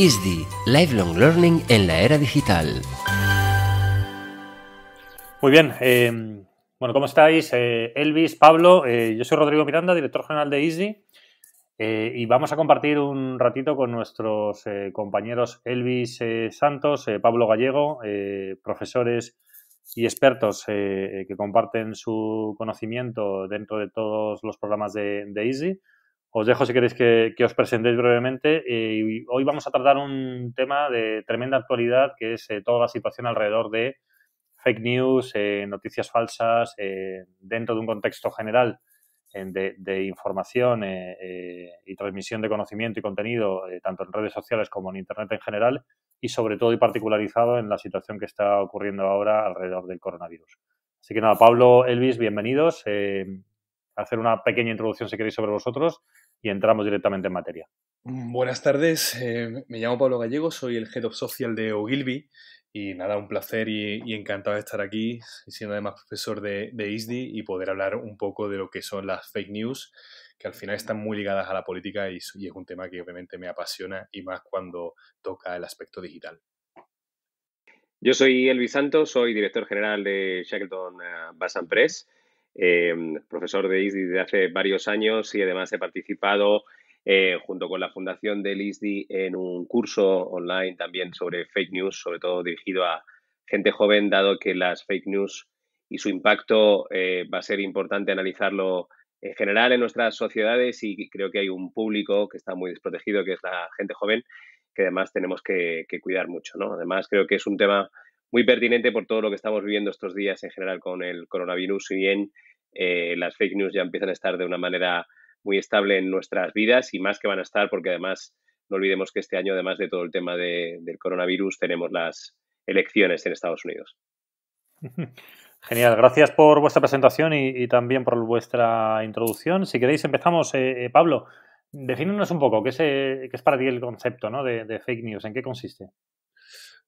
ISDI, Lifelong Learning en la era digital. Muy bien, eh, bueno, ¿cómo estáis? Eh, Elvis, Pablo, eh, yo soy Rodrigo Miranda, director general de ISDI, y vamos a compartir un ratito con nuestros compañeros Elvis Santos, Pablo Gallego, profesores y expertos que comparten su conocimiento dentro de todos los programas de, de ISDI os dejo si queréis que, os presentéis brevemente. Eh, hoy vamos a tratar un tema de tremenda actualidad, que es eh, toda la situación alrededor de fake news, eh, noticias falsas, dentro de un contexto general de, de, información y transmisión de conocimiento y contenido, tanto en redes sociales como en Internet en general, y sobre todo y particularizado en la situación que está ocurriendo ahora alrededor del coronavirus. Así que nada, Pablo, Elvis, bienvenidos. hacer una pequeña introducción si queréis sobre vosotros y entramos directamente en materia. Mm, buenas tardes, eh, me llamo Pablo Gallego, soy el Head of Social de Ogilvy y nada, un placer y, encantado de estar aquí, siendo además profesor de, de, ISDI y poder hablar un poco de lo que son las fake news, que al final están muy ligadas a la política y, es un tema que obviamente me apasiona y más cuando toca el aspecto digital. Yo soy Elvis Santos, soy director general de Shackleton eh, Bass Press Em, profesor de ISDI desde hace varios años y además he participado eh, junto con la fundación del ISDI en un curso online también sobre fake news, sobre todo dirigido a gente joven, dado que las fake news y su impacto eh, va a ser importante analizarlo en general en nuestras sociedades y creo que hay un público que está muy desprotegido, que es la gente joven, que además tenemos que, que cuidar mucho. ¿no? Además, creo que es un tema muy pertinente por todo lo que estamos viviendo estos días en general con el coronavirus, y bien eh, las fake news ya empiezan a estar de una manera muy estable en nuestras vidas y más que van a estar porque además no olvidemos que este año, además de todo el tema de, del coronavirus, tenemos las elecciones en Estados Unidos. Genial, gracias por vuestra presentación y, también por vuestra introducción. Si queréis, empezamos, eh, eh, Pablo. Defínenos un poco, ¿qué es, ¿qué es, para ti el concepto de, fake news? ¿En qué consiste?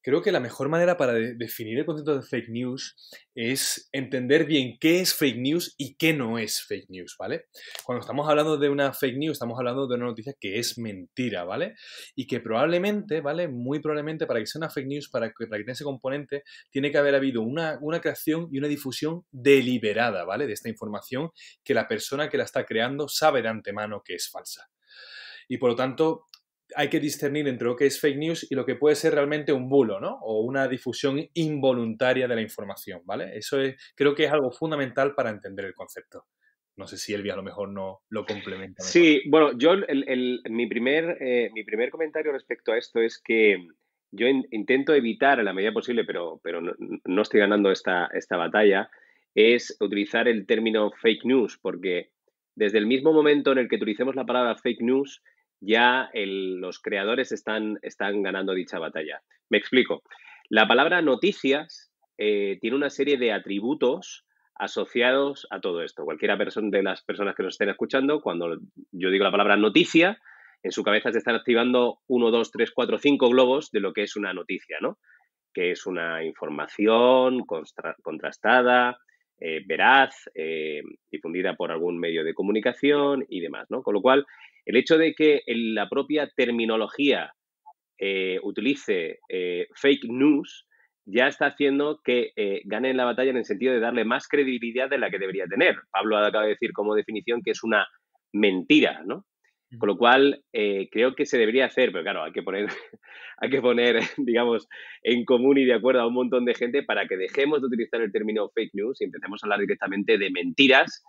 Creo que la mejor manera para definir el concepto de fake news es entender bien qué es fake news y qué no es fake news, ¿vale? Cuando estamos hablando de una fake news, estamos hablando de una noticia que es mentira, ¿vale? Y que probablemente, ¿vale? Muy probablemente para que sea una fake news, para que, tenga ese componente, tiene que haber habido una, una creación y una difusión deliberada, ¿vale? De esta información que la persona que la está creando sabe de antemano que es falsa. Y por lo tanto, hay que discernir entre lo que es fake news y lo que puede ser realmente un bulo, ¿no? O una difusión involuntaria de la información, ¿vale? Eso es, creo que es algo fundamental para entender el concepto. No sé si Elvia a lo mejor no lo complementa. Sí, bueno, yo mi, primer, eh, mi primer comentario respecto a esto es que yo intento evitar a la medida posible, pero, pero no, estoy ganando esta, esta batalla, es utilizar el término fake news, porque desde el mismo momento en el que utilicemos la palabra fake news, ya los creadores están, están ganando dicha batalla. Me explico. La palabra noticias eh, tiene una serie de atributos asociados a todo esto. Cualquiera persona de las personas que nos estén escuchando, cuando yo digo la palabra noticia, en su cabeza se están activando uno, dos, tres, cuatro, cinco globos de lo que es una noticia, ¿no? Que es una información contrastada, eh, veraz, eh, difundida por algún medio de comunicación y demás, ¿no? Con lo cual, el hecho de que la propia terminología eh, utilice eh, fake news ya está haciendo que eh, gane en la batalla en el sentido de darle más credibilidad de la que debería tener. Pablo acaba de decir como definición que es una mentira, ¿no? Con lo cual, creo que se debería hacer, pero claro, hay que poner, hay que poner, digamos, en común y de acuerdo a un montón de gente para que dejemos de utilizar el término fake news y empecemos a hablar directamente de mentiras,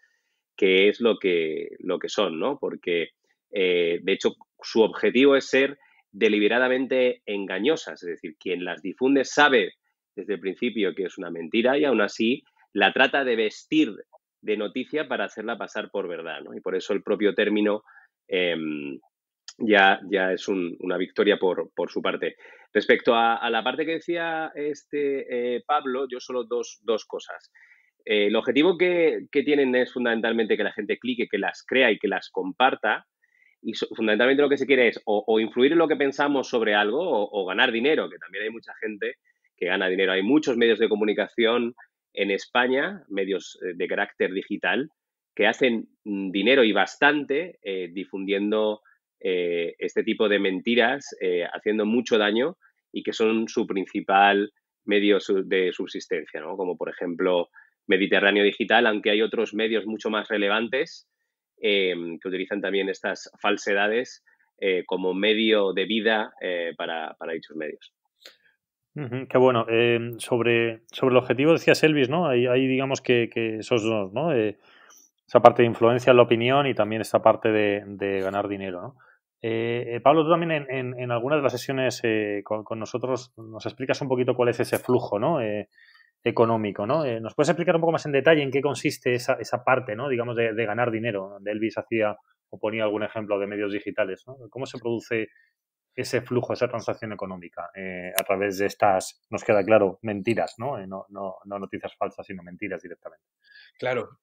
que es lo que, lo que son, ¿no? Porque eh, de hecho, su objetivo es ser deliberadamente engañosas, es decir, quien las difunde sabe desde el principio que es una mentira y aún así la trata de vestir de noticia para hacerla pasar por verdad. Y por eso el propio término em, ya, ya, es una victoria por, su parte. Respecto a, la parte que decía este eh, Pablo, yo solo dos, cosas. Eh, el objetivo que, que, tienen es fundamentalmente que la gente clique, que las crea y que las comparta, y fundamentalmente lo que se quiere es o, influir en lo que pensamos sobre algo o, ganar dinero, que también hay mucha gente que gana dinero. Hay muchos medios de comunicación en España, medios eh, de carácter digital, que hacen mm, dinero y bastante eh, difundiendo eh, este tipo de mentiras, haciendo mucho daño y que son su principal medio de subsistencia, ¿no? como por ejemplo Mediterráneo Digital, aunque hay otros medios mucho más relevantes Em, que utilizan también estas falsedades eh, como medio de vida eh, para, dichos medios. qué bueno. Em, sobre, sobre el objetivo, decía Elvis, ¿no? Hay, digamos que, esos dos, ¿no? Eh, esa parte de influencia en la opinión y también esta parte de, ganar dinero, ¿no? Pablo, tú también en, en, algunas de las sesiones con, nosotros nos explicas un poquito cuál es ese flujo, ¿no? económico, ¿no? Eh, ¿Nos puedes explicar un poco más en detalle en qué consiste esa, esa parte, ¿no? Digamos, de, de, ganar dinero, Elvis hacía o ponía algún ejemplo de medios digitales, ¿Cómo se produce ese flujo, esa transacción económica eh, a través de estas, nos queda claro, mentiras, ¿no? Eh, no, no, noticias falsas, sino mentiras directamente. Claro,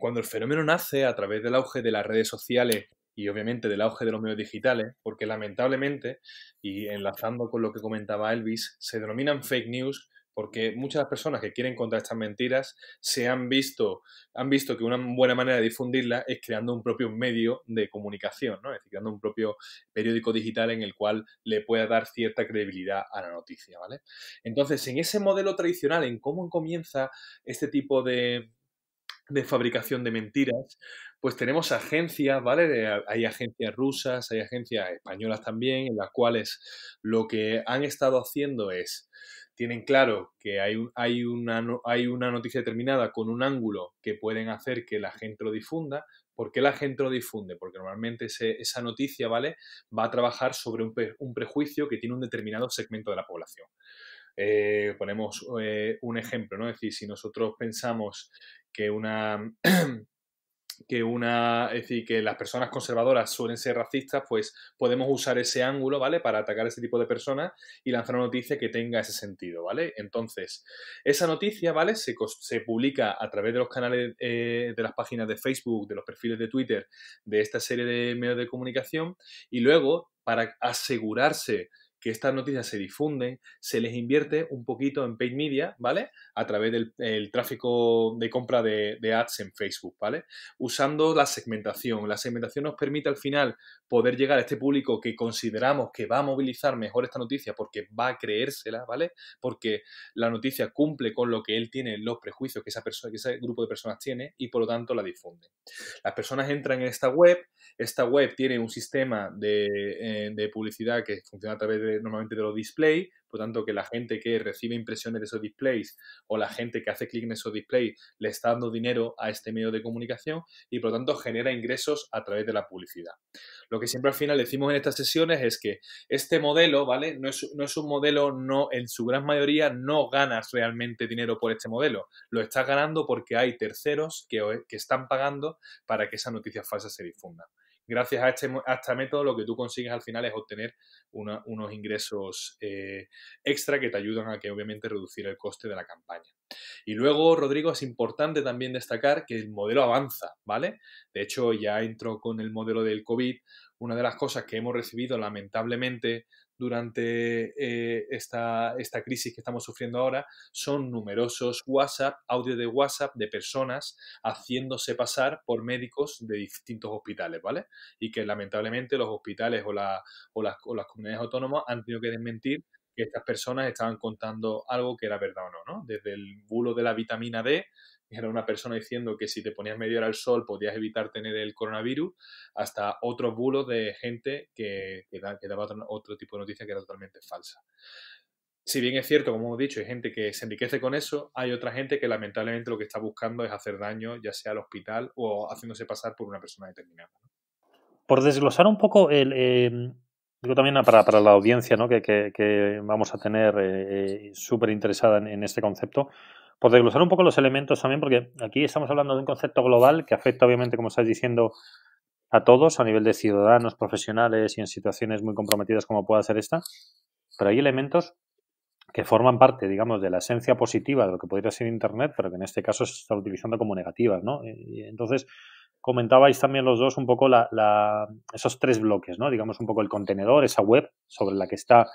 cuando el fenómeno nace a través del auge de las redes sociales y obviamente del auge de los medios digitales, porque lamentablemente, y enlazando con lo que comentaba Elvis, se denominan fake news porque muchas personas que quieren contar estas mentiras se han visto, han visto que una buena manera de difundirlas es creando un propio medio de comunicación, ¿no? es decir, creando un propio periódico digital en el cual le pueda dar cierta credibilidad a la noticia. ¿vale? Entonces, en ese modelo tradicional, en cómo comienza este tipo de, de fabricación de mentiras, pues tenemos agencias, ¿vale? Hay agencias rusas, hay agencias españolas también, en las cuales lo que han estado haciendo es tienen claro que hay, hay, una, hay una noticia determinada con un ángulo que pueden hacer que la gente lo difunda. ¿Por qué la gente lo difunde? Porque normalmente esa noticia, ¿vale? Va a trabajar sobre un, prejuicio que tiene un determinado segmento de la población. Eh, ponemos eh, un ejemplo, ¿no? Es decir, si nosotros pensamos que una que una, es decir, que las personas conservadoras suelen ser racistas, pues podemos usar ese ángulo, ¿vale? Para atacar a ese tipo de personas y lanzar una noticia que tenga ese sentido, ¿vale? Entonces, esa noticia, ¿vale? Se, se publica a través de los canales eh, de las páginas de Facebook, de los perfiles de Twitter, de esta serie de medios de comunicación y luego, para asegurarse que estas noticias se difunden, se les invierte un poquito en paid media, ¿vale? A través del tráfico de compra de, ads en Facebook, ¿vale? Usando la segmentación. La segmentación nos permite al final poder llegar a este público que consideramos que va a movilizar mejor esta noticia porque va a creérsela, ¿vale? Porque la noticia cumple con lo que él tiene, los prejuicios que, esa persona, que ese grupo de personas tiene y por lo tanto la difunden. Las personas entran en esta web, esta web tiene un sistema de eh, publicidad que funciona a través de normalmente de los displays, por tanto que la gente que recibe impresiones de esos displays o la gente que hace clic en esos displays le está dando dinero a este medio de comunicación y por lo tanto genera ingresos a través de la publicidad. Lo que siempre al final decimos en estas sesiones es que este modelo, ¿vale? No es, un modelo, no, en su gran mayoría no ganas realmente dinero por este modelo, lo estás ganando porque hay terceros que, que están pagando para que esa noticia falsa se difunda gracias este, a este, método lo que tú consigues al final es obtener unos ingresos eh, extra que te ayudan a que obviamente reducir el coste de la campaña. Y luego, Rodrigo, es importante también destacar que el modelo avanza, ¿vale? De hecho, ya entró con el modelo del COVID. Una de las cosas que hemos recibido lamentablemente durante eh, esta, esta, crisis que estamos sufriendo ahora son numerosos WhatsApp, audio de WhatsApp de personas haciéndose pasar por médicos de distintos hospitales, ¿vale? Y que lamentablemente los hospitales o, las, o las comunidades autónomas han tenido que desmentir que estas personas estaban contando algo que era verdad o no, ¿no? Desde el bulo de la vitamina D era una persona diciendo que si te ponías media hora al sol podías evitar tener el coronavirus, hasta otros bulos de gente que, daba otro, tipo de noticia que era totalmente falsa. Si bien es cierto, como hemos dicho, hay gente que se enriquece con eso, hay otra gente que lamentablemente lo que está buscando es hacer daño, ya sea al hospital o haciéndose pasar por una persona determinada. Por desglosar un poco el, em, Digo también para, la audiencia ¿no? que, vamos a tener eh, eh, súper interesada en, este concepto por desglosar un poco los elementos también, porque aquí estamos hablando de un concepto global que afecta, obviamente, como estáis diciendo, a todos a nivel de ciudadanos, profesionales y en situaciones muy comprometidas como pueda ser esta, pero hay elementos que forman parte, digamos, de la esencia positiva de lo que podría ser Internet, pero que en este caso se está utilizando como negativas, ¿no? Y entonces, comentabais también los dos un poco la, esos tres bloques, ¿no? Digamos un poco el contenedor, esa web sobre la que está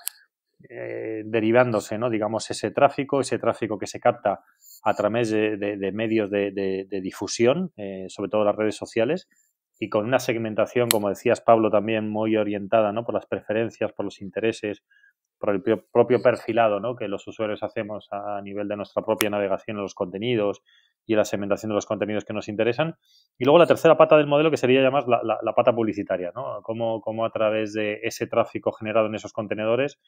eh, derivándose, ¿no? digamos, ese tráfico, ese tráfico que se capta a través de, medios de, difusión, eh, sobre todo las redes sociales, y con una segmentación, como decías Pablo, también muy orientada ¿no? por las preferencias, por los intereses, por el propio perfilado ¿no? que los usuarios hacemos a nivel de nuestra propia navegación en los contenidos, y la segmentación de los contenidos que nos interesan. Y luego la tercera pata del modelo, que sería ya la, pata publicitaria, ¿no? Cómo, a través de ese tráfico generado en esos contenedores,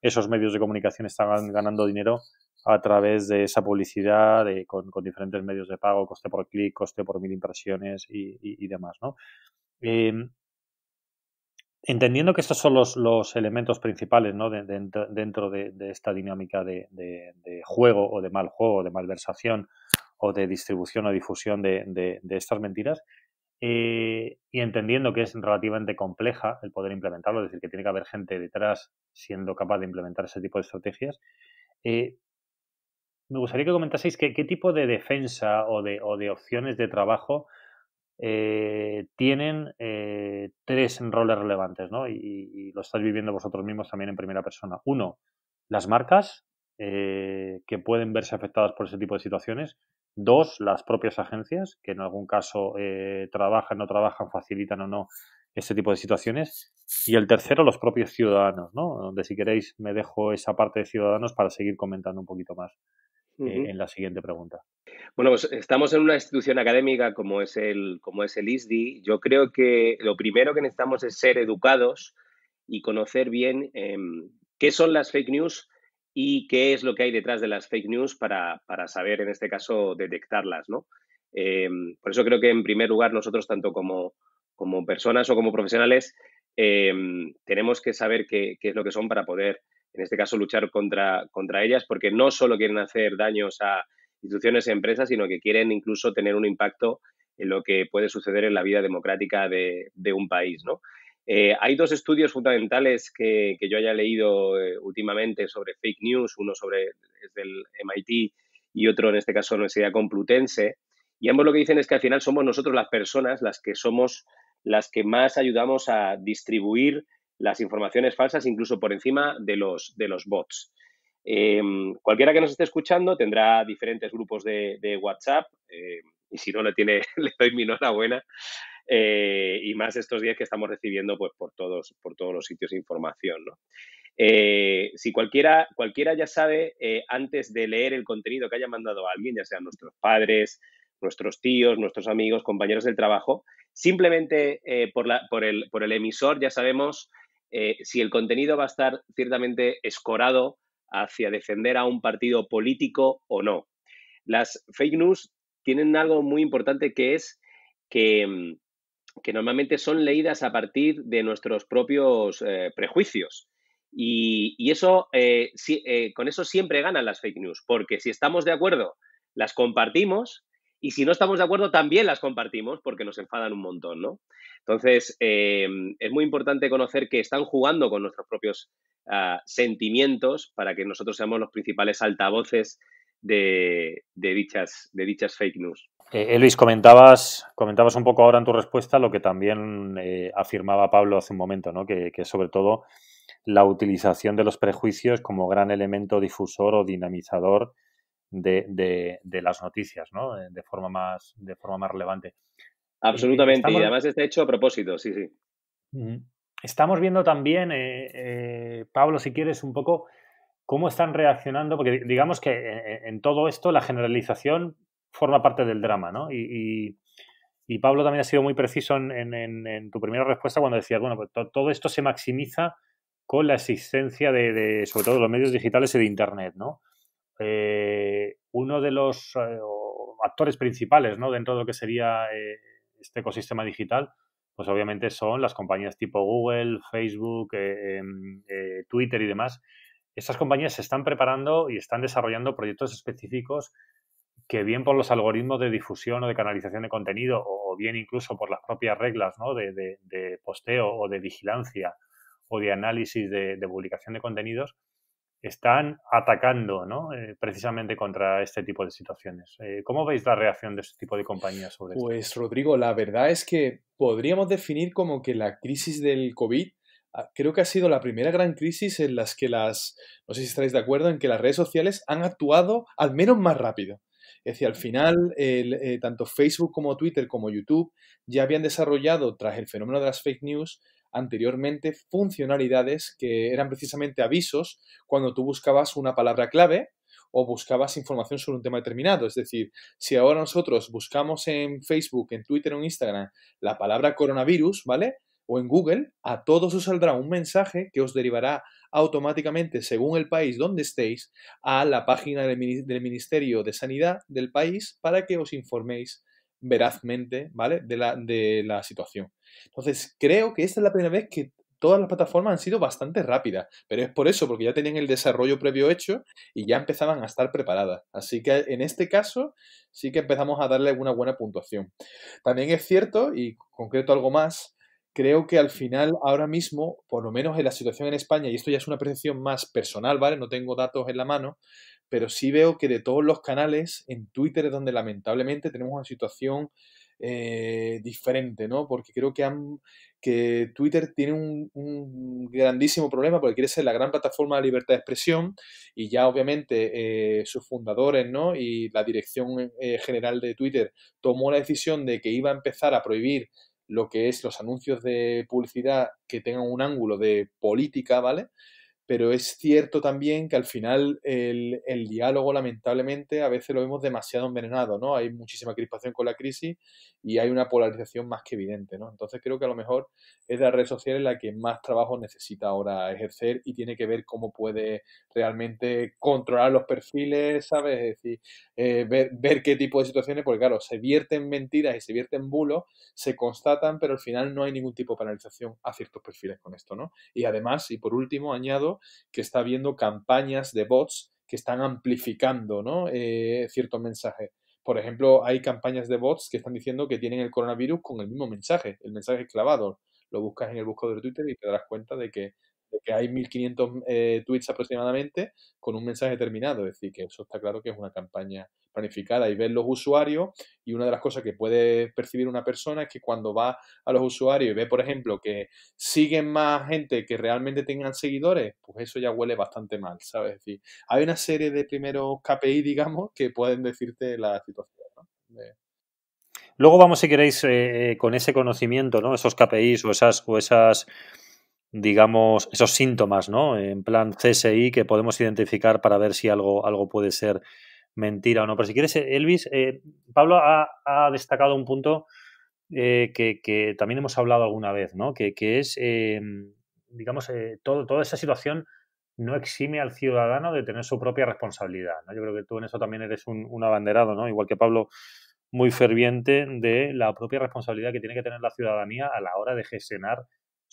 esos medios de comunicación están ganando dinero a través de esa publicidad con, diferentes medios de pago, coste por clic, coste por mil impresiones y, demás, ¿no? Em, entendiendo que estos son los, elementos principales ¿no? de, dentro de, de, esta dinámica de, juego o de mal juego, de malversación o de distribución o difusión de, de, estas mentiras eh, y entendiendo que es relativamente compleja el poder implementarlo, es decir, que tiene que haber gente detrás siendo capaz de implementar ese tipo de estrategias. Eh, me gustaría que comentaseis que, qué tipo de defensa o de, o de opciones de trabajo eh, tienen tres roles relevantes, ¿no? Y, y, lo estáis viviendo vosotros mismos también en primera persona. Uno, las marcas que pueden verse afectadas por ese tipo de situaciones. Dos, las propias agencias, que en algún caso eh, trabajan, no trabajan, facilitan o no este tipo de situaciones. Y el tercero, los propios ciudadanos, ¿no? Donde si queréis me dejo esa parte de ciudadanos para seguir comentando un poquito más eh, en la siguiente pregunta. Bueno, pues estamos en una institución académica como es el, como es el ISDI. Yo creo que lo primero que necesitamos es ser educados y conocer bien em, qué son las fake news y qué es lo que hay detrás de las fake news para, saber, en este caso, detectarlas. ¿no? Em, por eso creo que, en primer lugar, nosotros, tanto como, como personas o como profesionales, em, tenemos que saber qué, es lo que son para poder, en este caso, luchar contra, contra ellas, porque no solo quieren hacer daños a instituciones y empresas, sino que quieren incluso tener un impacto en lo que puede suceder en la vida democrática de, de un país. ¿no? Eh, hay dos estudios fundamentales que, que yo haya leído eh, últimamente sobre fake news, uno sobre es el MIT y otro en este caso la Universidad Complutense, y ambos lo que dicen es que al final somos nosotros las personas las que somos las que más ayudamos a distribuir las informaciones falsas, incluso por encima de los, de los bots. Em, cualquiera que nos esté escuchando tendrá diferentes grupos de, de WhatsApp, em, y si no le tiene, le doy mi enhorabuena, eh, y más estos días que estamos recibiendo pues, por, todos, por todos los sitios de información. Eh, si cualquiera, cualquiera ya sabe, eh, antes de leer el contenido que haya mandado alguien, ya sean nuestros padres, nuestros tíos, nuestros amigos, compañeros del trabajo, simplemente por, la, por, el, por, el, emisor ya sabemos si el contenido va a estar ciertamente escorado hacia defender a un partido político o no. Las fake news tienen algo muy importante que es que mm, que normalmente son leídas a partir de nuestros propios eh, prejuicios. Y, eso, eh, eh, con eso siempre ganan las fake news, porque si estamos de acuerdo, las compartimos, y si no estamos de acuerdo, también las compartimos, porque nos enfadan un montón, ¿no? Entonces, es muy importante conocer que están jugando con nuestros propios ah, sentimientos para que nosotros seamos los principales altavoces de, dichas, de dichas fake news. Eh, Elvis, comentabas, un poco ahora en tu respuesta lo que también eh, afirmaba Pablo hace un momento, ¿no? que, sobre todo la utilización de los prejuicios como gran elemento difusor o dinamizador de, las noticias, ¿no? Eh, de, forma más, de forma más relevante. Absolutamente, y además está hecho a propósito, sí, sí. Estamos viendo también, Pablo, si quieres, un poco cómo están reaccionando, porque digamos que en todo esto la generalización forma parte del drama, ¿no? Y, Pablo también ha sido muy preciso en, tu primera respuesta cuando decías, bueno, pues todo esto se maximiza con la existencia de, sobre todo, los medios digitales y de Internet, ¿no? Eh, uno de los eh, actores principales, ¿no? Dentro de lo que sería eh, este ecosistema digital, pues obviamente son las compañías tipo Google, Facebook, em, Twitter y demás. Estas compañías se están preparando y están desarrollando proyectos específicos que bien por los algoritmos de difusión o de canalización de contenido, o bien incluso por las propias reglas ¿no? de, posteo o de vigilancia o de análisis de, publicación de contenidos, están atacando ¿no? Eh, precisamente contra este tipo de situaciones. Eh, ¿Cómo veis la reacción de este tipo de compañías sobre esto? Pues Rodrigo, la verdad es que podríamos definir como que la crisis del COVID ah, creo que ha sido la primera gran crisis en las que las, no sé si estáis de acuerdo, en que las redes sociales han actuado al menos más rápido. Es decir, al final, eh, tanto Facebook como Twitter como YouTube ya habían desarrollado, tras el fenómeno de las fake news, anteriormente funcionalidades que eran precisamente avisos cuando tú buscabas una palabra clave o buscabas información sobre un tema determinado. Es decir, si ahora nosotros buscamos en Facebook, en Twitter o en Instagram la palabra coronavirus, ¿vale? o en Google, a todos os saldrá un mensaje que os derivará automáticamente, según el país donde estéis, a la página del Ministerio de Sanidad del país para que os informéis verazmente, ¿vale? De la, de la situación. Entonces, creo que esta es la primera vez que todas las plataformas han sido bastante rápidas, pero es por eso, porque ya tenían el desarrollo previo hecho y ya empezaban a estar preparadas. Así que en este caso sí que empezamos a darle una buena puntuación. También es cierto, y concreto algo más, creo que al final, ahora mismo, por lo menos en la situación en España, y esto ya es una percepción más personal, ¿vale? No tengo datos en la mano, pero sí veo que de todos los canales, en Twitter es donde lamentablemente tenemos una situación eh, diferente, ¿no? Porque creo que, han, que Twitter tiene un, grandísimo problema porque quiere ser la gran plataforma de libertad de expresión y ya obviamente eh, sus fundadores, ¿no? Y la dirección eh, general de Twitter tomó la decisión de que iba a empezar a prohibir lo que es los anuncios de publicidad que tengan un ángulo de política, ¿vale? pero es cierto también que al final el, el, diálogo, lamentablemente, a veces lo vemos demasiado envenenado, ¿no? Hay muchísima crispación con la crisis y hay una polarización más que evidente, ¿no? Entonces creo que a lo mejor es la red social en la que más trabajo necesita ahora ejercer y tiene que ver cómo puede realmente controlar los perfiles, ¿sabes? Es decir, eh, ver, qué tipo de situaciones, porque claro, se vierten mentiras y se vierten bulos, se constatan, pero al final no hay ningún tipo de penalización a ciertos perfiles con esto, ¿no? Y además, y por último, añado, que está viendo campañas de bots que están amplificando ¿no? eh, cierto mensaje. Por ejemplo, hay campañas de bots que están diciendo que tienen el coronavirus con el mismo mensaje, el mensaje clavado. Lo buscas en el buscador de Twitter y te darás cuenta de que de que hay 1.500 eh, tweets aproximadamente con un mensaje terminado. Es decir, que eso está claro que es una campaña planificada y ver los usuarios y una de las cosas que puede percibir una persona es que cuando va a los usuarios y ve, por ejemplo, que siguen más gente que realmente tengan seguidores, pues eso ya huele bastante mal, ¿sabes? Es decir, hay una serie de primeros KPI, digamos, que pueden decirte la situación, Luego vamos, si queréis, eh, eh, con ese conocimiento, ¿no? Esos KPIs o esas, o esas digamos, esos síntomas, ¿no? En plan CSI que podemos identificar para ver si algo, algo puede ser mentira o no. Pero si quieres, Elvis, eh, Pablo ha, destacado un punto eh, que, también hemos hablado alguna vez, ¿no? Que, es, eh, digamos, todo, toda esa situación no exime al ciudadano de tener su propia responsabilidad. ¿no? Yo creo que tú en eso también eres un, un abanderado, ¿no? Igual que Pablo, muy ferviente de la propia responsabilidad que tiene que tener la ciudadanía a la hora de gestionar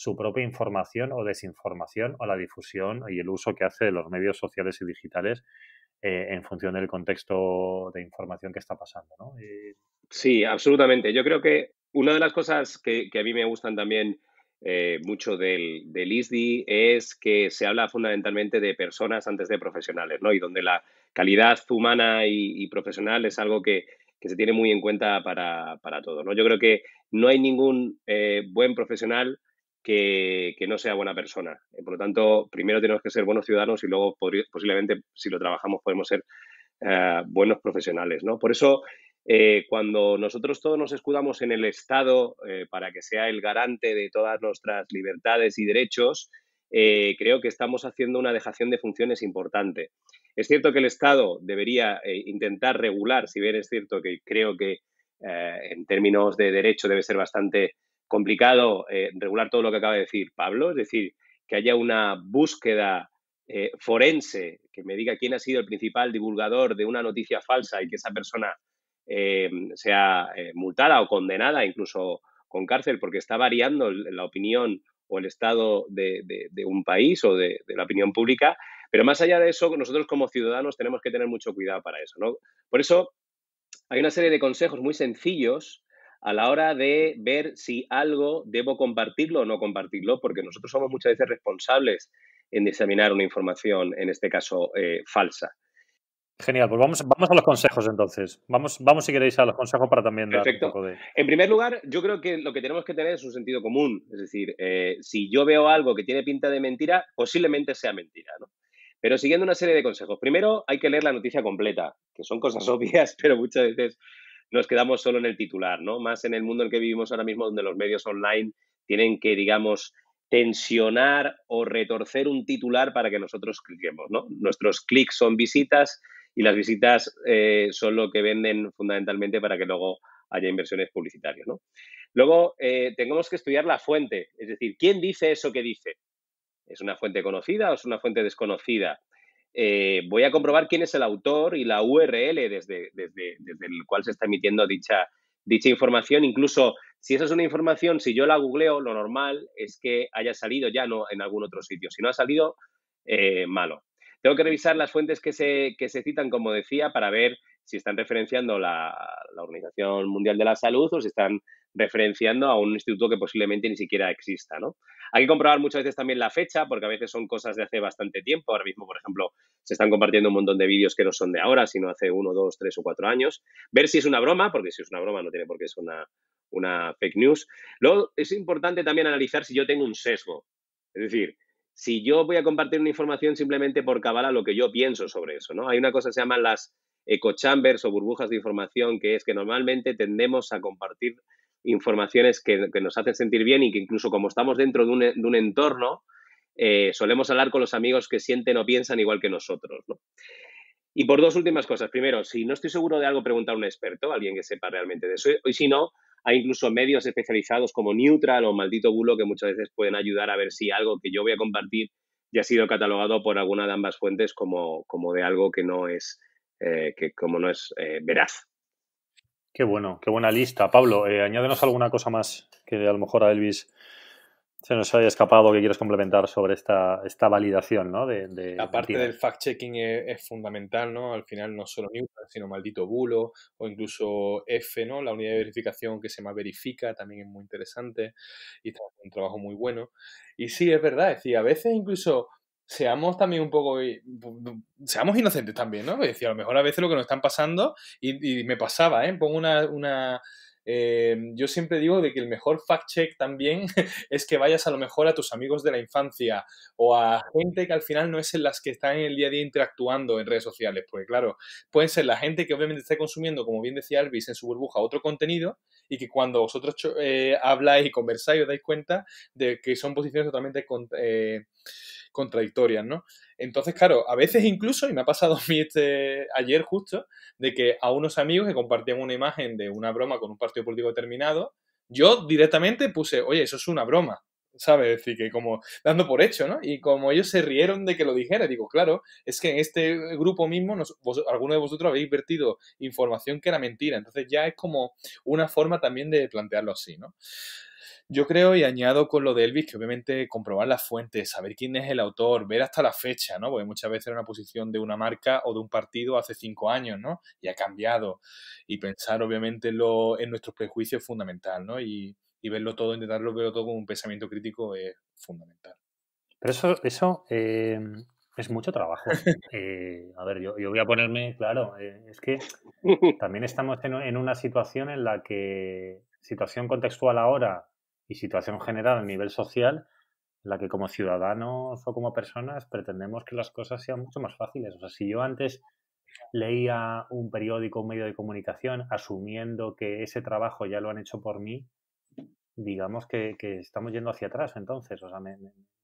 su propia información o desinformación o la difusión y el uso que hace de los medios sociales y digitales eh, en función del contexto de información que está pasando. Sí, absolutamente. Yo creo que una de las cosas que, a mí me gustan también eh, mucho del, ISDI es que se habla fundamentalmente de personas antes de profesionales, Y donde la calidad humana y, profesional es algo que, se tiene muy en cuenta para, todo, ¿no? Yo creo que no hay ningún eh, buen profesional que, no sea buena persona. Eh, por lo tanto, primero tenemos que ser buenos ciudadanos y luego posiblemente, si lo trabajamos, podemos ser eh, buenos profesionales. ¿no? Por eso, eh, cuando nosotros todos nos escudamos en el Estado para que sea el garante de todas nuestras libertades y derechos, creo que estamos haciendo una dejación de funciones importante. Es cierto que el Estado debería intentar regular, si bien es cierto que creo que en términos de derecho debe ser bastante complicado eh, regular todo lo que acaba de decir Pablo, es decir, que haya una búsqueda eh, forense que me diga quién ha sido el principal divulgador de una noticia falsa y que esa persona eh, sea multada o condenada, incluso con cárcel, porque está variando la opinión o el estado de, un país o de, la opinión pública. Pero más allá de eso, nosotros como ciudadanos tenemos que tener mucho cuidado para eso. ¿no? Por eso hay una serie de consejos muy sencillos a la hora de ver si algo debo compartirlo o no compartirlo, porque nosotros somos muchas veces responsables en diseminar una información, en este caso eh, falsa. Genial, pues vamos, a los consejos entonces. Vamos, vamos si queréis a los consejos para también dar un poco de. En primer lugar, yo creo que lo que tenemos que tener es un sentido común. Es decir, eh, si yo veo algo que tiene pinta de mentira, posiblemente sea mentira, ¿no? Pero siguiendo una serie de consejos. Primero, hay que leer la noticia completa, que son cosas obvias, pero muchas veces nos quedamos solo en el titular, ¿no? Más en el mundo en el que vivimos ahora mismo, donde los medios online tienen que, digamos, tensionar o retorcer un titular para que nosotros cliquemos, ¿no? Nuestros clics son visitas y las visitas eh, son lo que venden fundamentalmente para que luego haya inversiones publicitarias, ¿no? Luego, eh, tenemos que estudiar la fuente, es decir, ¿quién dice eso que dice? ¿Es una fuente conocida o es una fuente desconocida? Eh, voy a comprobar quién es el autor y la URL desde, el cual se está emitiendo dicha, información. Incluso si esa es una información, si yo la googleo, lo normal es que haya salido ya no en algún otro sitio. Si no ha salido, eh, malo. Tengo que revisar las fuentes que se citan, como decía, para ver si están referenciando la, Organización Mundial de la Salud o si están referenciando a un instituto que posiblemente ni siquiera exista, ¿no? Hay que comprobar muchas veces también la fecha, porque a veces son cosas de hace bastante tiempo. Ahora mismo, por ejemplo, se están compartiendo un montón de vídeos que no son de ahora, sino hace uno, dos, tres o cuatro años. Ver si es una broma, porque si es una broma no tiene por qué ser una, una fake news. Luego, es importante también analizar si yo tengo un sesgo. Es decir, si yo voy a compartir una información simplemente por a lo que yo pienso sobre eso, ¿no? Hay una cosa que se llaman las echo chambers o burbujas de información, que es que normalmente tendemos a compartir informaciones que, nos hacen sentir bien y que incluso como estamos dentro de un, entorno, eh, solemos hablar con los amigos que sienten o piensan igual que nosotros, ¿no? Y por dos últimas cosas. Primero, si no estoy seguro de algo, preguntar a un experto, alguien que sepa realmente de eso. Y si no, hay incluso medios especializados como Neutral o Maldito Bulo que muchas veces pueden ayudar a ver si algo que yo voy a compartir ya ha sido catalogado por alguna de ambas fuentes como, como de algo que no es, eh, que como no es eh, veraz. Qué bueno, qué buena lista. Pablo, eh, añádenos alguna cosa más que a lo mejor a Elvis se nos haya escapado que quieres complementar sobre esta, esta validación, ¿no? De, la parte del fact-checking es, fundamental, ¿no? Al final no solo Newton, sino maldito bulo o incluso F, ¿no? La unidad de verificación que se más Verifica también es muy interesante y está un trabajo muy bueno. Y sí, es verdad, es decir, a veces incluso seamos también un poco eh, seamos inocentes también, ¿no? Es a lo mejor a veces lo que nos están pasando y, me pasaba, ¿eh? Pongo una Em, yo siempre digo de que el mejor fact-check también es que vayas a lo mejor a tus amigos de la infancia o a gente que al final no es en las que están en el día a día interactuando en redes sociales, porque claro, pueden ser la gente que obviamente está consumiendo, como bien decía Alvis, en su burbuja otro contenido y que cuando vosotros eh, habláis y conversáis os dais cuenta de que son posiciones totalmente... Eh, contradictorias, ¿no? Entonces, claro, a veces incluso, y me ha pasado a mí este, ayer justo, de que a unos amigos que compartían una imagen de una broma con un partido político determinado, yo directamente puse, oye, eso es una broma, ¿sabes? Es decir, que como dando por hecho, ¿no? Y como ellos se rieron de que lo dijera, digo, claro, es que en este grupo mismo nos, alguno de vosotros habéis vertido información que era mentira, entonces ya es como una forma también de plantearlo así, ¿no? Yo creo y añado con lo de Elvis que obviamente comprobar las fuentes, saber quién es el autor, ver hasta la fecha, ¿no? Porque muchas veces era una posición de una marca o de un partido hace cinco años, ¿no? Y ha cambiado. Y pensar obviamente lo, en nuestros prejuicios es fundamental, ¿no? Y, verlo todo, intentarlo verlo todo con un pensamiento crítico es fundamental. Pero eso, eso eh, es mucho trabajo. Eh, a ver, yo, yo, voy a ponerme, claro, eh, es que también estamos en, en, una situación en la que, situación contextual ahora, y situación general a nivel social la que como ciudadanos o como personas pretendemos que las cosas sean mucho más fáciles. O sea, si yo antes leía un periódico, un medio de comunicación, asumiendo que ese trabajo ya lo han hecho por mí, digamos que, que estamos yendo hacia atrás entonces. O sea, me,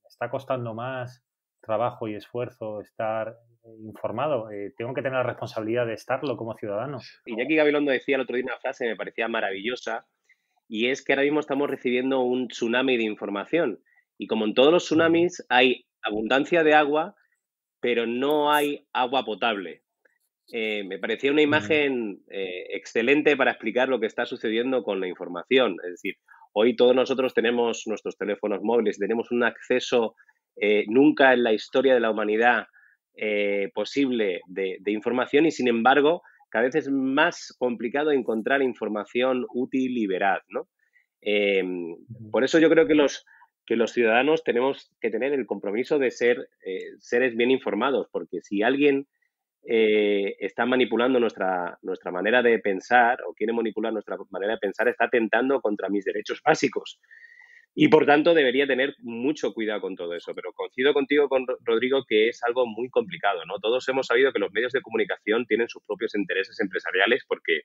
está costando más trabajo y esfuerzo estar eh, informado. Eh, tengo que tener la responsabilidad de estarlo como ciudadano. Iñaki Gabilondo decía el otro día una frase que me parecía maravillosa, y es que ahora mismo estamos recibiendo un tsunami de información. Y como en todos los tsunamis, hay abundancia de agua, pero no hay agua potable. Eh, me parecía una imagen eh, excelente para explicar lo que está sucediendo con la información. Es decir, hoy todos nosotros tenemos nuestros teléfonos móviles, tenemos un acceso eh, nunca en la historia de la humanidad posible de información y sin embargo cada vez es más complicado encontrar información útil y veraz, ¿no? Em, por eso yo creo que los, que los ciudadanos tenemos que tener el compromiso de ser eh, seres bien informados, porque si alguien eh, está manipulando nuestra, nuestra manera de pensar o quiere manipular nuestra manera de pensar, está atentando contra mis derechos básicos. Y por tanto debería tener mucho cuidado con todo eso. Pero coincido contigo, con Rodrigo, que es algo muy complicado, ¿no? Todos hemos sabido que los medios de comunicación tienen sus propios intereses empresariales porque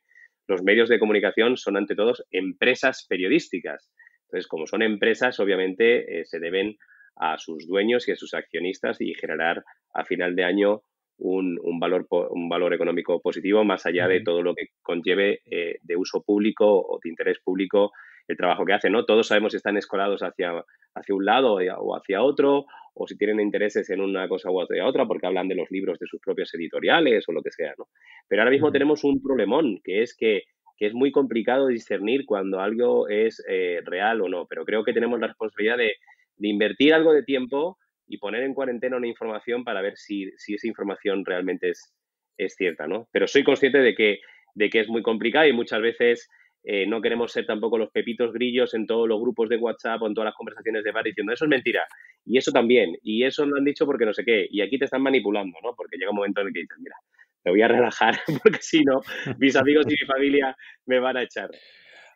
los medios de comunicación son ante todo empresas periodísticas. Entonces, como son empresas, obviamente eh, se deben a sus dueños y a sus accionistas y generar a final de año un, valor, un valor económico positivo más allá de todo lo que conlleve eh, de uso público o de interés público el trabajo que hacen, ¿no? Todos sabemos si están escolados hacia, hacia un lado o hacia otro, o si tienen intereses en una cosa u otra, porque hablan de los libros de sus propios editoriales o lo que sea, ¿no? Pero ahora mismo tenemos un problemón, que es que, es muy complicado discernir cuando algo es eh, real o no, pero creo que tenemos la responsabilidad de, invertir algo de tiempo y poner en cuarentena una información para ver si, si esa información realmente es, es cierta, ¿no? Pero soy consciente de que, de que es muy complicado y muchas veces eh, no queremos ser tampoco los pepitos grillos en todos los grupos de WhatsApp o en todas las conversaciones de bar diciendo eso es mentira y eso también y eso lo han dicho porque no sé qué y aquí te están manipulando, ¿no? Porque llega un momento en el que dices, mira, te voy a relajar porque si no, mis amigos y mi familia me van a echar.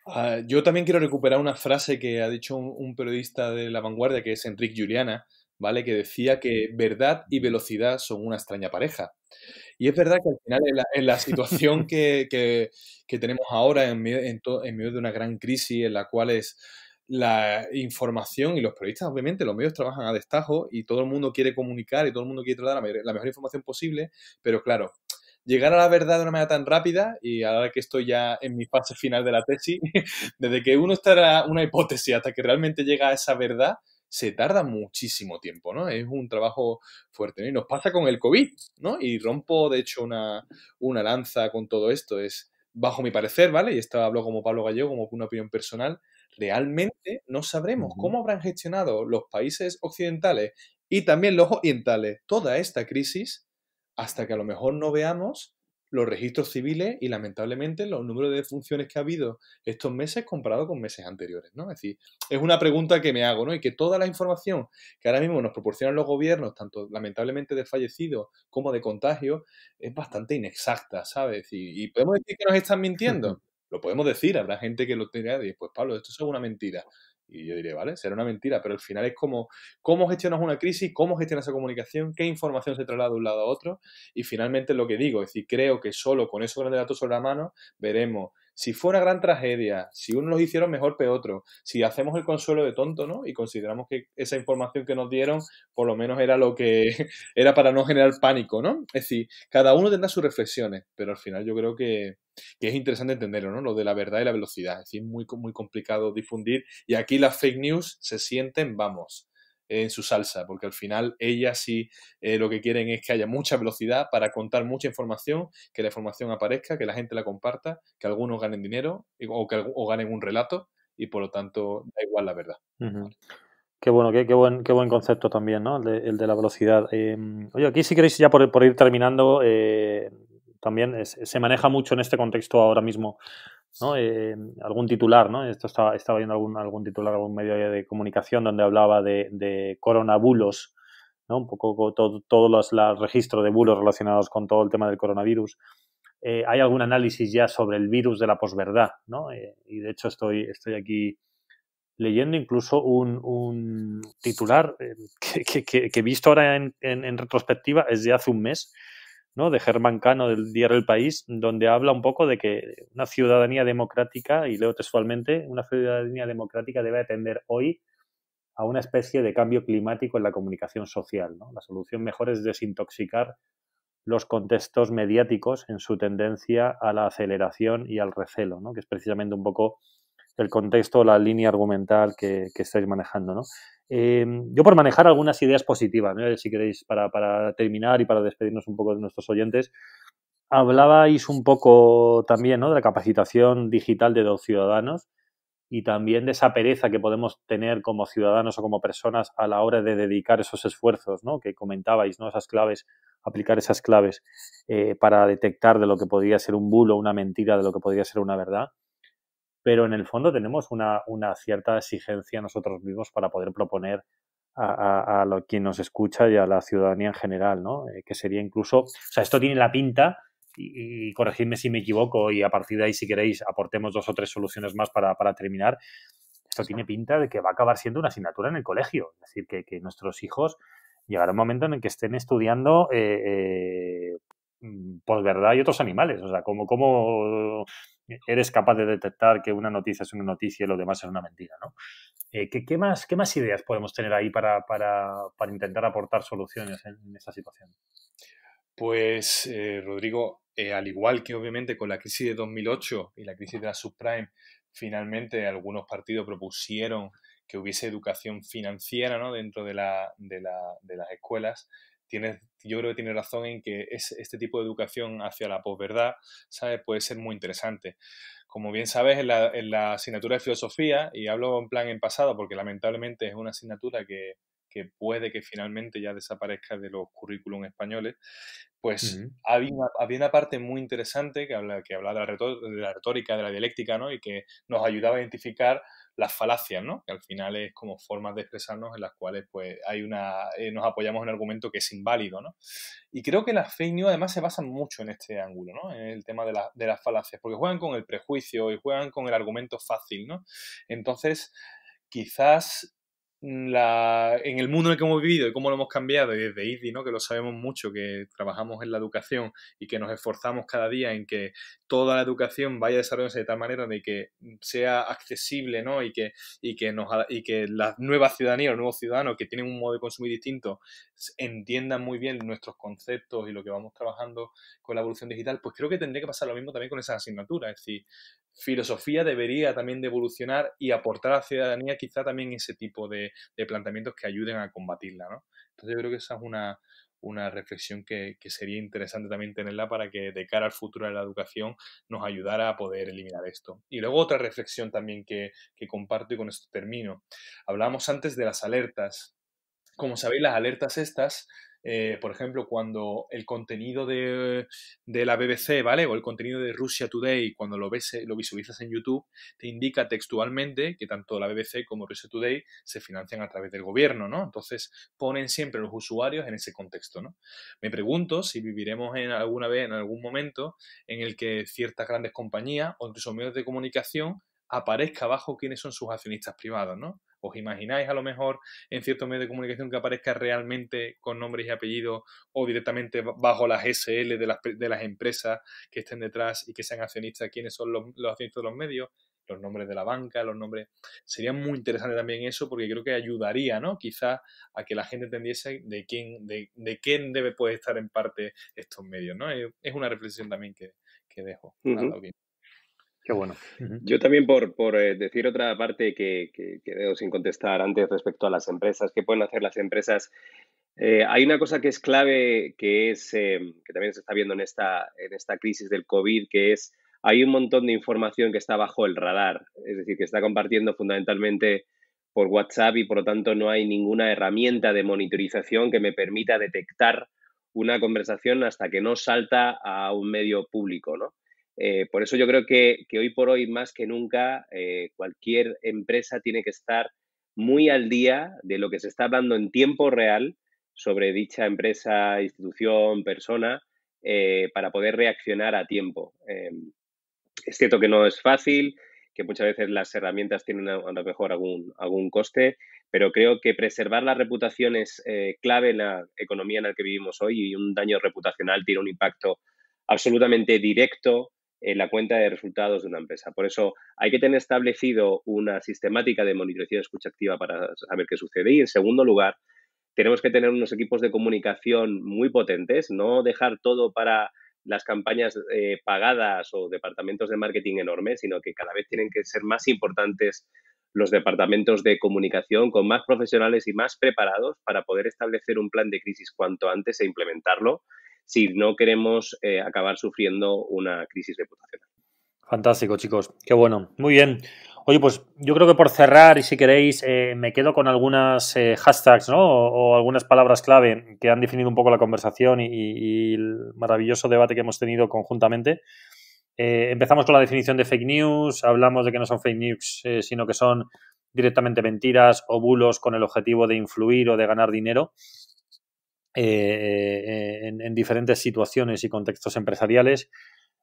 Ah, yo también quiero recuperar una frase que ha dicho un, un periodista de La Vanguardia que es Enrique Juliana, ¿vale? Que decía que verdad y velocidad son una extraña pareja. Y es verdad que al final, en la, situación que, tenemos ahora, en medio, de una gran crisis en la cual es la información y los periodistas, obviamente, los medios trabajan a destajo y todo el mundo quiere comunicar y todo el mundo quiere tratar la, mejor información posible, pero claro, llegar a la verdad de una manera tan rápida, y ahora que estoy ya en mi fase final de la tesis, desde que uno está en una hipótesis hasta que realmente llega a esa verdad, se tarda muchísimo tiempo, ¿no? Es un trabajo fuerte. Y nos pasa con el COVID, ¿no? Y rompo, de hecho, una, una lanza con todo esto. Es, bajo mi parecer, ¿vale? Y esto hablo como Pablo Gallego, como una opinión personal. Realmente no sabremos cómo habrán gestionado los países occidentales y también los orientales toda esta crisis hasta que a lo mejor no veamos los registros civiles y lamentablemente los números de defunciones que ha habido estos meses comparado con meses anteriores, ¿no? Es decir, es una pregunta que me hago, ¿no? Y que toda la información que ahora mismo nos proporcionan los gobiernos, tanto lamentablemente de fallecidos como de contagios, es bastante inexacta, ¿sabes? Y, y podemos decir que nos están mintiendo. Lo podemos decir, habrá gente que lo tenga y pues Pablo, esto es una mentira. Y yo diré, vale, será una mentira, pero al final es como cómo gestionas una crisis, cómo gestionas esa comunicación, qué información se traslada de un lado a otro y finalmente lo que digo, es decir, creo que solo con esos grandes datos sobre la mano veremos si fue una gran tragedia, si unos los hicieron mejor que otros, si hacemos el consuelo de tonto, ¿no? Y consideramos que esa información que nos dieron, por lo menos era lo que era para no generar pánico, ¿no? Es decir, cada uno tendrá sus reflexiones, pero al final yo creo que, es interesante entenderlo, ¿no? Lo de la verdad y la velocidad. Es decir, muy, muy complicado difundir. Y aquí las fake news se sienten, vamos, en su salsa, porque al final ellas sí eh, lo que quieren es que haya mucha velocidad para contar mucha información, que la información aparezca, que la gente la comparta, que algunos ganen dinero o que ganen un relato y por lo tanto da igual la verdad. Qué bueno, qué, buen, qué buen concepto también, ¿no? El de, la velocidad. Em, oye, aquí si queréis ya por, ir terminando, eh, también se maneja mucho en este contexto ahora mismo ¿no? Eh, algún titular, ¿no? Esto estaba, estaba viendo algún, algún titular, algún medio de comunicación donde hablaba de, de coronabulos, ¿no? Un poco todos todo los registros de bulos relacionados con todo el tema del coronavirus. Eh, hay algún análisis ya sobre el virus de la posverdad, ¿no? Eh, y de hecho estoy, estoy aquí leyendo incluso un, un titular eh, que, que, visto ahora en, en, en retrospectiva es de hace un mes, de Germán Cano del diario El País, donde habla un poco de que una ciudadanía democrática, y leo textualmente, una ciudadanía democrática debe atender hoy a una especie de cambio climático en la comunicación social. La solución mejor es desintoxicar los contextos mediáticos en su tendencia a la aceleración y al recelo, que es precisamente un poco el contexto, la línea argumental que, estáis manejando. ¿no? Em, yo por manejar algunas ideas positivas, ¿no? si queréis, para, terminar y para despedirnos un poco de nuestros oyentes, hablabais un poco también ¿no? de la capacitación digital de los ciudadanos y también de esa pereza que podemos tener como ciudadanos o como personas a la hora de dedicar esos esfuerzos ¿no? que comentabais, ¿no? esas claves, aplicar esas claves eh, para detectar de lo que podría ser un bulo, una mentira, de lo que podría ser una verdad pero en el fondo tenemos una, cierta exigencia nosotros mismos para poder proponer a, quien nos escucha y a la ciudadanía en general, ¿no? Eh, que sería incluso, o sea, esto tiene la pinta, y, corregidme si me equivoco, y a partir de ahí, si queréis, aportemos dos o tres soluciones más para, terminar. Esto tiene pinta de que va a acabar siendo una asignatura en el colegio, es decir, que, nuestros hijos llegará un momento en el que estén estudiando eh, eh, Mm, verdad y otros animales. O sea, ¿cómo, eres capaz de detectar que una noticia es una noticia y lo demás es una mentira? ¿no? Eh, ¿qué, ¿qué, más, ¿Qué más ideas podemos tener ahí para, para, para intentar aportar soluciones en, esta situación? Pues, eh, Rodrigo, eh, al igual que obviamente con la crisis de 2008 y la crisis de la subprime, finalmente algunos partidos propusieron que hubiese educación financiera ¿no? dentro de, la, de, la, de las escuelas tienes, yo creo que tiene razón en que es, este tipo de educación hacia la posverdad sabe puede ser muy interesante. Como bien sabes, en la, en la asignatura de filosofía, y hablo en plan en pasado porque lamentablemente es una asignatura que, puede que finalmente ya desaparezca de los currículum españoles, pues había, una, había, una, parte muy interesante que hablaba que de, la retórica, de la retórica, de la dialéctica, ¿no? y que nos ayudaba a identificar las falacias, ¿no? que al final es como formas de expresarnos en las cuales pues, hay una, eh, nos apoyamos en un argumento que es inválido. ¿no? Y creo que las fake news además se basan mucho en este ángulo, ¿no? en el tema de, de las falacias, porque juegan con el prejuicio y juegan con el argumento fácil. ¿no? Entonces, quizás la, en el mundo en el que hemos vivido y cómo lo hemos cambiado, y desde IDI, ¿no? que lo sabemos mucho, que trabajamos en la educación y que nos esforzamos cada día en que toda la educación vaya desarrollándose de tal manera de que sea accesible ¿no? y, que, y, que nos, y que la nueva ciudadanía, los nuevos ciudadanos que tienen un modo de consumir distinto entiendan muy bien nuestros conceptos y lo que vamos trabajando con la evolución digital, pues creo que tendría que pasar lo mismo también con esas asignaturas. Es decir, filosofía debería también de evolucionar y aportar a la ciudadanía quizá también ese tipo de, planteamientos que ayuden a combatirla, ¿no? Entonces yo creo que esa es una, reflexión que, sería interesante también tenerla para que de cara al futuro de la educación nos ayudara a poder eliminar esto. Y luego otra reflexión también que, que comparto y con esto termino. Hablábamos antes de las alertas. Como sabéis, las alertas estas eh, por ejemplo, cuando el contenido de, de, la BBC, ¿vale? O el contenido de Russia Today, cuando lo, ves, eh, lo visualizas en YouTube, te indica textualmente que tanto la BBC como Russia Today se financian a través del gobierno, ¿no? Entonces ponen siempre los usuarios en ese contexto, ¿no? Me pregunto si viviremos en alguna vez, en algún momento, en el que ciertas grandes compañías o incluso medios de comunicación aparezca abajo quiénes son sus accionistas privados, ¿no? ¿Os imagináis a lo mejor en ciertos medios de comunicación que aparezca realmente con nombres y apellidos o directamente bajo las SL de las, de las empresas que estén detrás y que sean accionistas, quiénes son los, accionistas de los medios? los nombres de la banca, los nombres. Sería muy interesante también eso porque creo que ayudaría, ¿no? Quizás a que la gente entendiese de quién, de, de quién debe poder estar en parte estos medios, ¿no? Es una reflexión también que, que dejo bueno. Yo también por, eh, decir otra parte que, quedo sin contestar antes respecto a las empresas, qué pueden hacer las empresas. Eh, hay una cosa que es clave, que, es, em, que también se está viendo en esta, en esta crisis del COVID, que es hay un montón de información que está bajo el radar, es decir, que está compartiendo fundamentalmente por WhatsApp y por lo tanto no hay ninguna herramienta de monitorización que me permita detectar una conversación hasta que no salta a un medio público, ¿no? Eh, por eso yo creo que, hoy por hoy, más que nunca, eh, cualquier empresa tiene que estar muy al día de lo que se está hablando en tiempo real sobre dicha empresa, institución, persona, eh, para poder reaccionar a tiempo. es cierto que no es fácil, que muchas veces las herramientas tienen a, lo mejor algún, algún coste, pero creo que preservar la reputación es clave en la economía en la que vivimos hoy y un daño reputacional tiene un impacto absolutamente directo en eh, la cuenta de resultados de una empresa. Por eso hay que tener establecido una sistemática de monitorización y escucha activa para saber qué sucede. Y en segundo lugar, tenemos que tener unos equipos de comunicación muy potentes, no dejar todo para las campañas eh, pagadas o departamentos de marketing enormes, sino que cada vez tienen que ser más importantes los departamentos de comunicación con más profesionales y más preparados para poder establecer un plan de crisis cuanto antes e implementarlo si no queremos eh, acabar sufriendo una crisis reputacional. Fantástico, chicos. Qué bueno. Muy bien. Oye, pues yo creo que por cerrar, y si queréis, eh, me quedo con algunas eh, hashtags, ¿no? O, algunas palabras clave que han definido un poco la conversación y, el maravilloso debate que hemos tenido conjuntamente. empezamos con la definición de fake news, hablamos de que no son fake news, sino que son directamente mentiras o bulos con el objetivo de influir o de ganar dinero. Eh, eh, en, diferentes situaciones y contextos empresariales,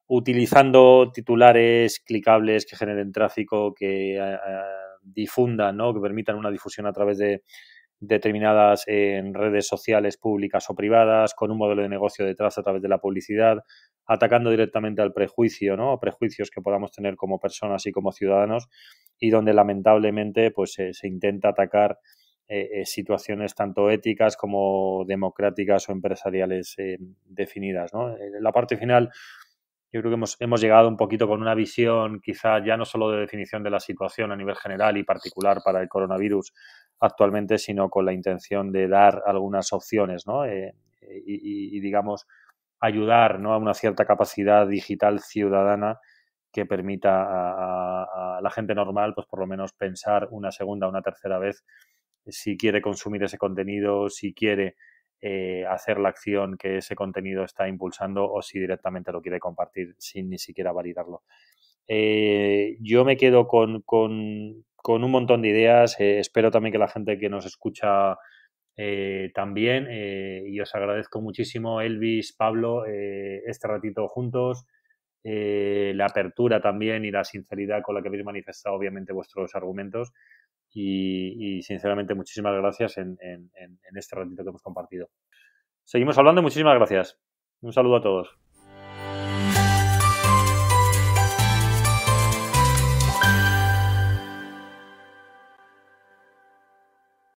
utilizando titulares clicables que generen tráfico, que eh, difundan, ¿no? que permitan una difusión a través de determinadas redes sociales públicas o privadas, con un modelo de negocio detrás a través de la publicidad, atacando directamente al prejuicio, ¿no? prejuicios que podamos tener como personas y como ciudadanos, y donde lamentablemente pues, se intenta atacar eh, eh, situaciones tanto éticas como democráticas o empresariales eh, definidas. En la parte final, yo creo que hemos, hemos, llegado un poquito con una visión quizá ya no solo de definición de la situación a nivel general y particular para el coronavirus actualmente, sino con la intención de dar algunas opciones y, digamos, ayudar ¿no? a una cierta capacidad digital ciudadana que permita a, la gente normal, pues por lo menos pensar una segunda, una tercera vez si quiere consumir ese contenido, si quiere eh, hacer la acción que ese contenido está impulsando o si directamente lo quiere compartir sin ni siquiera validarlo. Eh, yo me quedo con, un montón de ideas. Eh, espero también que la gente que nos escucha también. y os agradezco muchísimo, Elvis, Pablo, este ratito juntos. la apertura también y la sinceridad con la que habéis manifestado, obviamente, vuestros argumentos. Y, sinceramente, muchísimas gracias en, en este ratito que hemos compartido. Seguimos hablando, muchísimas gracias. Un saludo a todos.